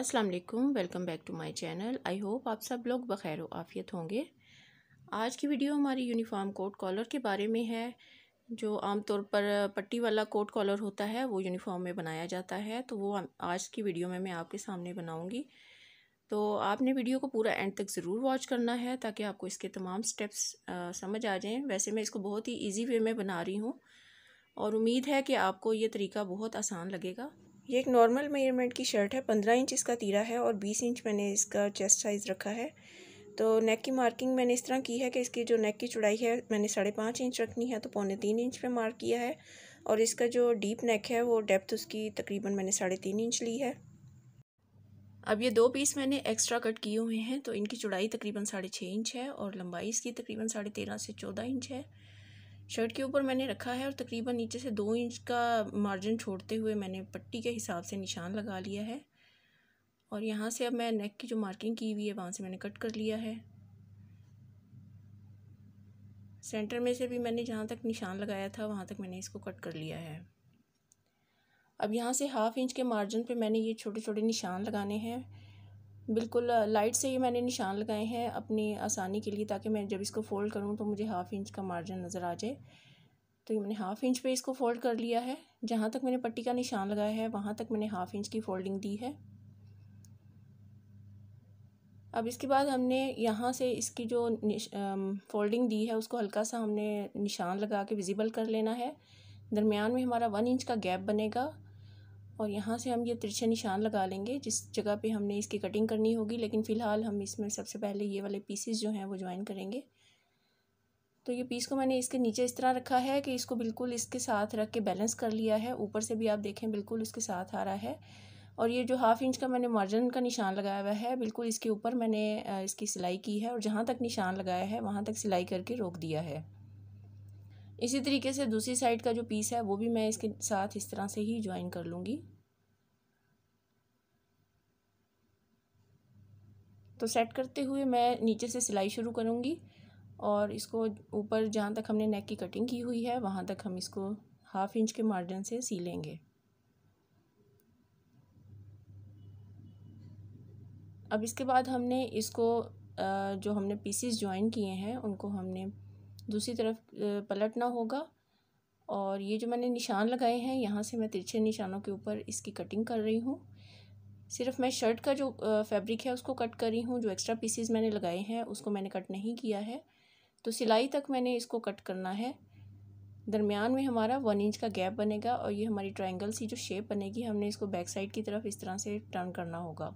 अस्सलाम वालेकुम welcome back to my channel I hope आप सब लोग बखैर आफियत होंगे आज की वीडियो हमारी यूनिफॉर्म कोट कॉलर के बारे में है जो आमतौर पर पट्टी वाला कोट कॉलर होता है वो यूनिफॉर्म में बनाया जाता है तो वो आज की वीडियो में मैं आपके सामने बनाऊँगी तो आपने वीडियो को पूरा एंड तक ज़रूर वॉच करना है ताकि आपको इसके तमाम स्टेप्स समझ आ जाएँ वैसे मैं इसको बहुत ही ईजी वे में बना रही हूँ और उम्मीद है कि आपको ये तरीका बहुत आसान लगेगा ये एक नॉर्मल मेजरमेंट की शर्ट है पंद्रह इंच इसका तीरा है और बीस इंच मैंने इसका चेस्ट साइज़ रखा है तो नेक की मार्किंग मैंने इस तरह की है कि इसकी जो नेक की चौड़ाई है मैंने साढ़े पाँच इंच रखनी है तो पौने तीन इंच पे मार्क किया है और इसका जो डीप नेक है वो डेप्थ उसकी तकरीबन मैंने साढ़े तीन इंच ली है अब ये दो पीस मैंने एक्स्ट्रा कट किए हुए हैं तो इनकी चौड़ाई तकरीबन साढ़े छः इंच है और लंबाई इसकी तकरीबन साढ़े तेरह से चौदह इंच है शर्ट के ऊपर मैंने रखा है और तकरीबन नीचे से दो इंच का मार्जिन छोड़ते हुए मैंने पट्टी के हिसाब से निशान लगा लिया है और यहाँ से अब मैं नेक की जो मार्किंग की हुई है वहाँ से मैंने कट कर लिया है सेंटर में से भी मैंने जहाँ तक निशान लगाया था वहाँ तक मैंने इसको कट कर लिया है अब यहाँ से हाफ़ इंच के मार्जिन पे मैंने ये छोटे छोटे निशान लगाने हैं बिल्कुल लाइट से ही मैंने निशान लगाए हैं अपनी आसानी के लिए ताकि मैं जब इसको फ़ोल्ड करूँ तो मुझे हाफ़ इंच का मार्जिन नज़र आ जाए तो ये मैंने हाफ़ इंच पे इसको फ़ोल्ड कर लिया है जहाँ तक मैंने पट्टी का निशान लगाया है वहाँ तक मैंने हाफ़ इंच की फ़ोल्डिंग दी है अब इसके बाद हमने यहाँ से इसकी जो फोल्डिंग दी है उसको हल्का सा हमने निशान लगा के विजिबल कर लेना है दरमियान में हमारा वन इंच का गैप बनेगा और यहाँ से हम ये तिरछे निशान लगा लेंगे जिस जगह पे हमने इसकी कटिंग करनी होगी लेकिन फ़िलहाल हम इसमें सबसे पहले ये वाले पीसेस जो हैं वो ज्वाइन करेंगे तो ये पीस को मैंने इसके नीचे इस तरह रखा है कि इसको बिल्कुल इसके साथ रख के बैलेंस कर लिया है ऊपर से भी आप देखें बिल्कुल उसके साथ आ रहा है और ये जो हाफ़ इंच का मैंने मार्जिन का निशान लगाया हुआ है बिल्कुल इसके ऊपर मैंने इसकी सिलाई की है और जहाँ तक निशान लगाया है वहाँ तक सिलाई करके रोक दिया है इसी तरीके से दूसरी साइड का जो पीस है वो भी मैं इसके साथ इस तरह से ही ज्वाइन कर लूँगी तो सेट करते हुए मैं नीचे से सिलाई शुरू करूँगी और इसको ऊपर जहाँ तक हमने नेक की कटिंग की हुई है वहाँ तक हम इसको हाफ इंच के मार्जिन से सी लेंगे अब इसके बाद हमने इसको जो हमने पीसीस ज्वाइन किए हैं उनको हमने दूसरी तरफ पलटना होगा और ये जो मैंने निशान लगाए हैं यहाँ से मैं तिरछे निशानों के ऊपर इसकी कटिंग कर रही हूँ सिर्फ मैं शर्ट का जो फैब्रिक है उसको कट कर रही हूँ जो एक्स्ट्रा पीसीज मैंने लगाए हैं उसको मैंने कट नहीं किया है तो सिलाई तक मैंने इसको कट करना है दरमियान में हमारा वन इंच का गैप बनेगा और ये हमारी ट्राइंगल सी जो शेप बनेगी हमने इसको बैक साइड की तरफ इस तरह से टर्न करना होगा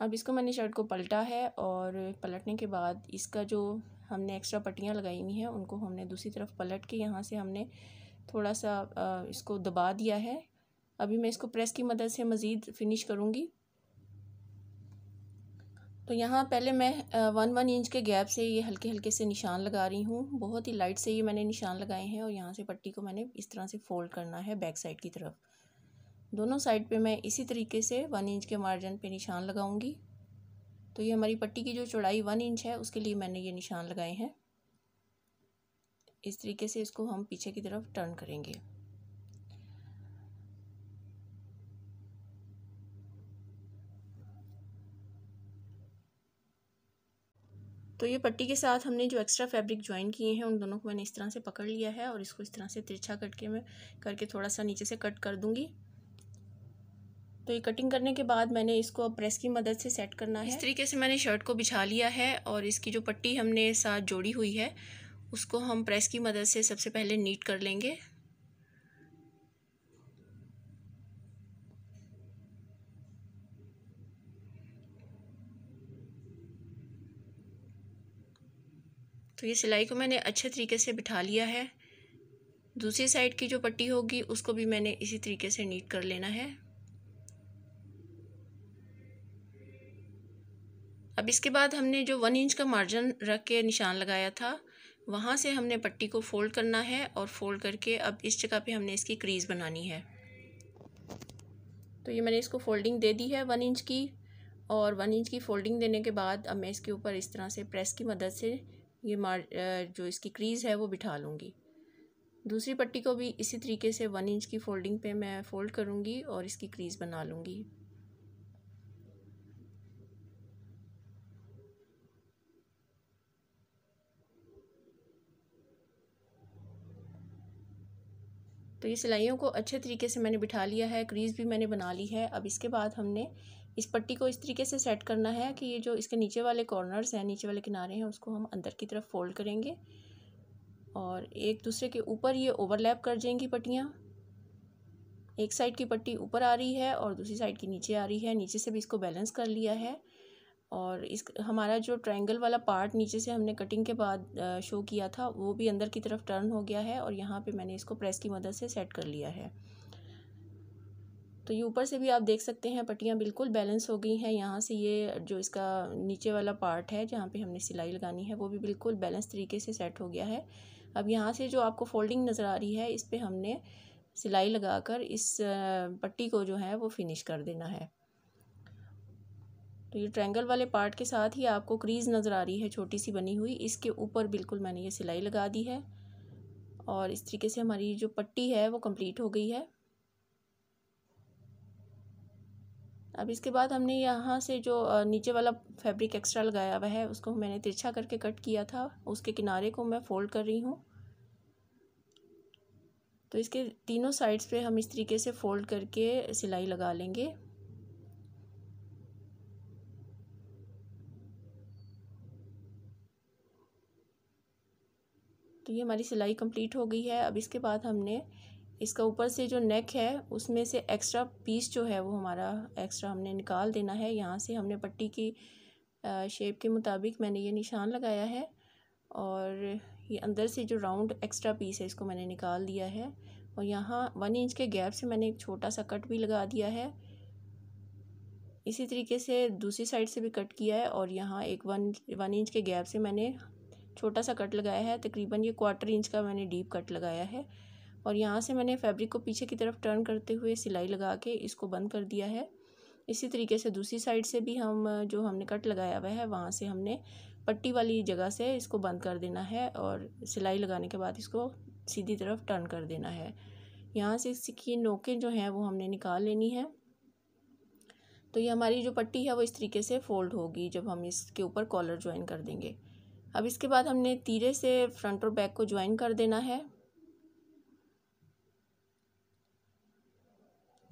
अब इसको मैंने शर्ट को पलटा है और पलटने के बाद इसका जो हमने एक्स्ट्रा पट्टियाँ लगाई हुई हैं उनको हमने दूसरी तरफ पलट के यहाँ से हमने थोड़ा सा इसको दबा दिया है अभी मैं इसको प्रेस की मदद से मज़ीद फिनिश करूँगी तो यहाँ पहले मैं वन वन इंच के गैप से ये हल्के हल्के से निशान लगा रही हूँ बहुत ही लाइट से ये मैंने निशान लगाए हैं और यहाँ से पट्टी को मैंने इस तरह से फ़ोल्ड करना है बैक साइड की तरफ दोनों साइड पे मैं इसी तरीके से वन इंच के मार्जिन पे निशान लगाऊंगी तो ये हमारी पट्टी की जो चौड़ाई वन इंच है उसके लिए मैंने ये निशान लगाए हैं इस तरीके से इसको हम पीछे की तरफ टर्न करेंगे तो ये पट्टी के साथ हमने जो एक्स्ट्रा फैब्रिक ज्वाइन किए हैं उन दोनों को मैंने इस तरह से पकड़ लिया है और इसको इस तरह से तिरछा कट के मैं करके थोड़ा सा नीचे से कट कर दूंगी तो ये कटिंग करने के बाद मैंने इसको अब प्रेस की मदद से सेट करना है इस तरीके से मैंने शर्ट को बिछा लिया है और इसकी जो पट्टी हमने साथ जोड़ी हुई है उसको हम प्रेस की मदद से सबसे पहले नीट कर लेंगे तो ये सिलाई को मैंने अच्छे तरीके से बिठा लिया है दूसरी साइड की जो पट्टी होगी उसको भी मैंने इसी तरीके से नीट कर लेना है अब इसके बाद हमने जो वन इंच का मार्जिन रख के निशान लगाया था वहाँ से हमने पट्टी को फ़ोल्ड करना है और फ़ोल्ड करके अब इस जगह पे हमने इसकी क्रीज़ बनानी है तो ये मैंने इसको फोल्डिंग दे दी है वन इंच की और वन इंच की फ़ोल्डिंग देने के बाद अब मैं इसके ऊपर इस तरह से प्रेस की मदद से ये मार जो इसकी क्रीज़ है वो बिठा लूँगी दूसरी पट्टी को भी इसी तरीके से वन इंच की फ़ोल्डिंग पे मैं फ़ोल्ड करूँगी और इसकी क्रीज़ बना लूँगी तो ये सिलाइयों को अच्छे तरीके से मैंने बिठा लिया है क्रीज़ भी मैंने बना ली है अब इसके बाद हमने इस पट्टी को इस तरीके से सेट करना है कि ये जो इसके नीचे वाले कॉर्नर्स हैं नीचे वाले किनारे हैं उसको हम अंदर की तरफ फोल्ड करेंगे और एक दूसरे के ऊपर ये ओवरलैप कर जाएंगी पट्टियाँ एक साइड की पट्टी ऊपर आ रही है और दूसरी साइड की नीचे आ रही है नीचे से भी इसको बैलेंस कर लिया है और इस हमारा जो ट्रायंगल वाला पार्ट नीचे से हमने कटिंग के बाद शो किया था वो भी अंदर की तरफ टर्न हो गया है और यहाँ पे मैंने इसको प्रेस की मदद से सेट कर लिया है तो ये ऊपर से भी आप देख सकते हैं पट्टियाँ बिल्कुल बैलेंस हो गई हैं यहाँ से ये जो इसका नीचे वाला पार्ट है जहाँ पे हमने सिलाई लगानी है वो भी बिल्कुल बैलेंस तरीके से सेट हो गया है अब यहाँ से जो आपको फोल्डिंग नज़र आ रही है इस पर हमने सिलाई लगाकर इस पट्टी को जो है वो फिनिश कर देना है तो ये ट्रायंगल वाले पार्ट के साथ ही आपको क्रीज़ नज़र आ रही है छोटी सी बनी हुई इसके ऊपर बिल्कुल मैंने ये सिलाई लगा दी है और इस तरीके से हमारी जो पट्टी है वो कंप्लीट हो गई है अब इसके बाद हमने यहाँ से जो नीचे वाला फैब्रिक एक्स्ट्रा लगाया हुआ है उसको मैंने तिरछा करके कट किया था उसके किनारे को मैं फ़ोल्ड कर रही हूँ तो इसके तीनों साइड्स पे हम इस तरीके से फ़ोल्ड करके सिलाई लगा लेंगे ये हमारी सिलाई कंप्लीट हो गई है अब इसके बाद हमने इसका ऊपर से जो नेक है उसमें से एक्स्ट्रा पीस जो है वो हमारा एक्स्ट्रा हमने निकाल देना है यहाँ से हमने पट्टी की शेप के मुताबिक मैंने ये निशान लगाया है और ये अंदर से जो राउंड एक्स्ट्रा पीस है इसको मैंने निकाल दिया है और यहाँ वन इंच के गैप से मैंने एक छोटा सा कट भी लगा दिया है इसी तरीके से दूसरी साइड से भी कट किया है और यहाँ एक वन वन इंच के गैप से मैंने छोटा सा कट लगाया है तकरीबन ये क्वार्टर इंच का मैंने डीप कट लगाया है और यहाँ से मैंने फैब्रिक को पीछे की तरफ टर्न करते हुए सिलाई लगा के इसको बंद कर दिया है इसी तरीके से दूसरी साइड से भी हम जो हमने कट लगाया हुआ है वहाँ से हमने पट्टी वाली जगह से इसको बंद कर देना है और सिलाई लगाने के बाद इसको सीधी तरफ टर्न कर देना है यहाँ से इसकी नोकें जो हैं वो हमने निकाल लेनी है तो ये हमारी जो पट्टी है वो इस तरीके से फ़ोल्ड होगी जब हम इसके ऊपर कॉलर ज्वाइन कर देंगे अब इसके बाद हमने तीरे से फ्रंट और बैक को ज्वाइन कर देना है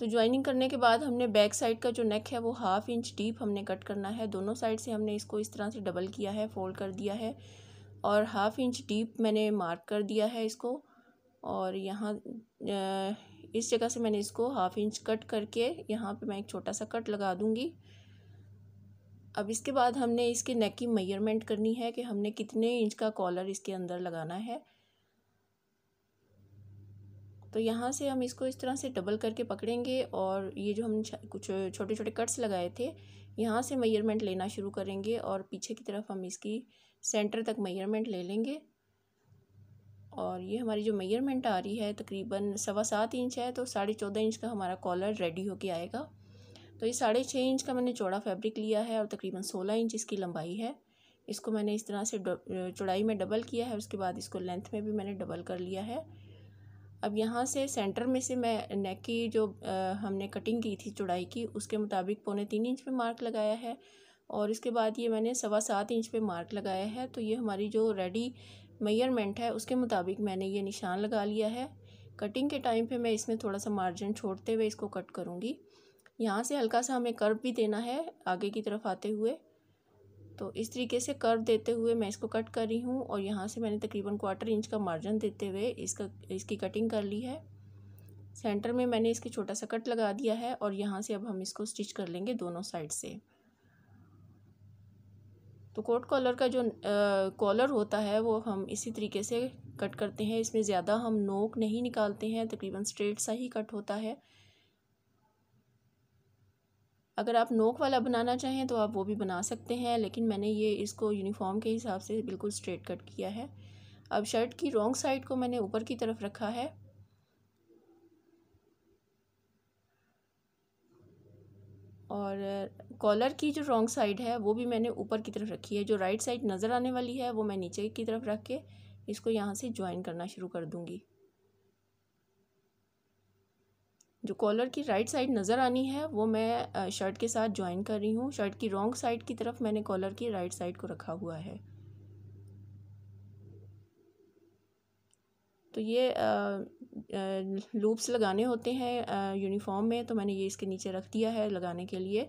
तो ज्वाइनिंग करने के बाद हमने बैक साइड का जो नेक है वो हाफ इंच डीप हमने कट करना है दोनों साइड से हमने इसको इस तरह से डबल किया है फोल्ड कर दिया है और हाफ इंच डीप मैंने मार्क कर दिया है इसको और यहाँ इस जगह से मैंने इसको हाफ इंच कट करके यहाँ पे मैं एक छोटा सा कट लगा दूँगी अब इसके बाद हमने इसके नेक की मेजरमेंट करनी है कि हमने कितने इंच का कॉलर इसके अंदर लगाना है तो यहाँ से हम इसको इस तरह से डबल करके पकड़ेंगे और ये जो हम कुछ छोटे छोटे कट्स लगाए थे यहाँ से मेजरमेंट लेना शुरू करेंगे और पीछे की तरफ हम इसकी सेंटर तक मेजरमेंट ले लेंगे और ये हमारी जो मेजरमेंट आ रही है तकरीबन सवा सात इंच है तो साढ़े चौदह इंच का हमारा कॉलर रेडी होके आएगा तो ये साढ़े छः इंच का मैंने चौड़ा फैब्रिक लिया है और तकरीबन सोलह इंच इसकी लंबाई है इसको मैंने इस तरह से चौड़ाई में डबल किया है उसके बाद इसको लेंथ में भी मैंने डबल कर लिया है अब यहाँ से सेंटर में से मैं नेक की जो आ, हमने कटिंग की थी चौड़ाई की उसके मुताबिक पौने तीन इंच पे मार्क लगाया है और इसके बाद ये मैंने सवा सात इंच पे मार्क लगाया है तो ये हमारी जो रेडी मेयरमेंट है उसके मुताबिक मैंने ये निशान लगा लिया है कटिंग के टाइम पे मैं इसमें थोड़ा सा मार्जिन छोड़ते हुए इसको कट करूँगी यहाँ से हल्का सा हमें कर्व भी देना है आगे की तरफ आते हुए तो इस तरीके से कर्व देते हुए मैं इसको कट कर रही हूँ और यहाँ से मैंने तकरीबन क्वार्टर इंच का मार्जिन देते हुए इसका इसकी कटिंग कर ली है सेंटर में मैंने इसके छोटा सा कट लगा दिया है और यहाँ से अब हम इसको स्टिच कर लेंगे दोनों साइड से तो कोट कॉलर का जो कॉलर होता है वो हम इसी तरीके से कट करते हैं इसमें ज़्यादा हम नोक नहीं निकालते हैं तकरीबन स्ट्रेट सा ही कट होता है अगर आप नोक वाला बनाना चाहें तो आप वो भी बना सकते हैं लेकिन मैंने ये इसको यूनिफॉर्म के हिसाब से बिल्कुल स्ट्रेट कट किया है अब शर्ट की रॉन्ग साइड को मैंने ऊपर की तरफ रखा है और कॉलर की जो रॉन्ग साइड है वो भी मैंने ऊपर की तरफ रखी है जो राइट साइड नज़र आने वाली है वो मैं नीचे की तरफ रख के इसको यहाँ से ज्वाइन करना शुरू कर दूँगी जो कॉलर की राइट साइड नज़र आनी है वो मैं शर्ट के साथ ज्वाइन कर रही हूँ शर्ट की रॉन्ग साइड की तरफ मैंने कॉलर की राइट साइड को रखा हुआ है तो ये लूप्स लगाने होते हैं यूनिफॉर्म में तो मैंने ये इसके नीचे रख दिया है लगाने के लिए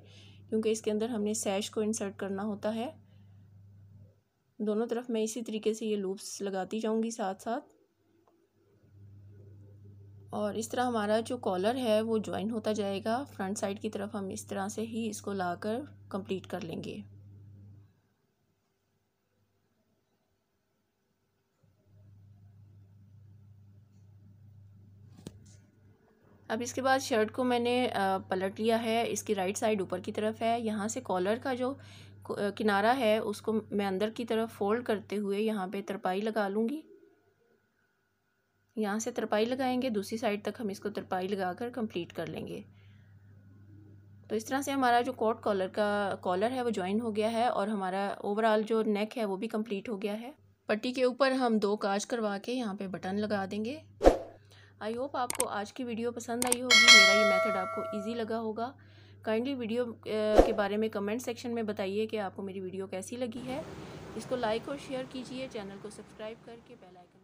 क्योंकि इसके अंदर हमने सैश को इंसर्ट करना होता है दोनों तरफ मैं इसी तरीके से ये लूप्स लगाती जाऊंगी साथ साथ और इस तरह हमारा जो कॉलर है वो ज्वाइन होता जाएगा फ्रंट साइड की तरफ हम इस तरह से ही इसको लाकर कंप्लीट कर लेंगे अब इसके बाद शर्ट को मैंने पलट लिया है इसकी राइट साइड ऊपर की तरफ है यहाँ से कॉलर का जो किनारा है उसको मैं अंदर की तरफ फोल्ड करते हुए यहाँ पे तरपाई लगा लूँगी यहाँ से तरपाई लगाएंगे दूसरी साइड तक हम इसको तरपाई लगा कर कम्प्लीट कर लेंगे तो इस तरह से हमारा जो कोट कॉलर का कॉलर है वो ज्वाइन हो गया है और हमारा ओवरऑल जो नेक है वो भी कंप्लीट हो गया है पट्टी के ऊपर हम दो काज करवा के यहाँ पे बटन लगा देंगे आई होप आपको आज की वीडियो पसंद आई होगी मेरा ये मेथड आपको इजी लगा होगा काइंडली वीडियो के बारे में कमेंट सेक्शन में बताइए कि आपको मेरी वीडियो कैसी लगी है इसको लाइक और शेयर कीजिए चैनल को सब्सक्राइब करके बेल आइकन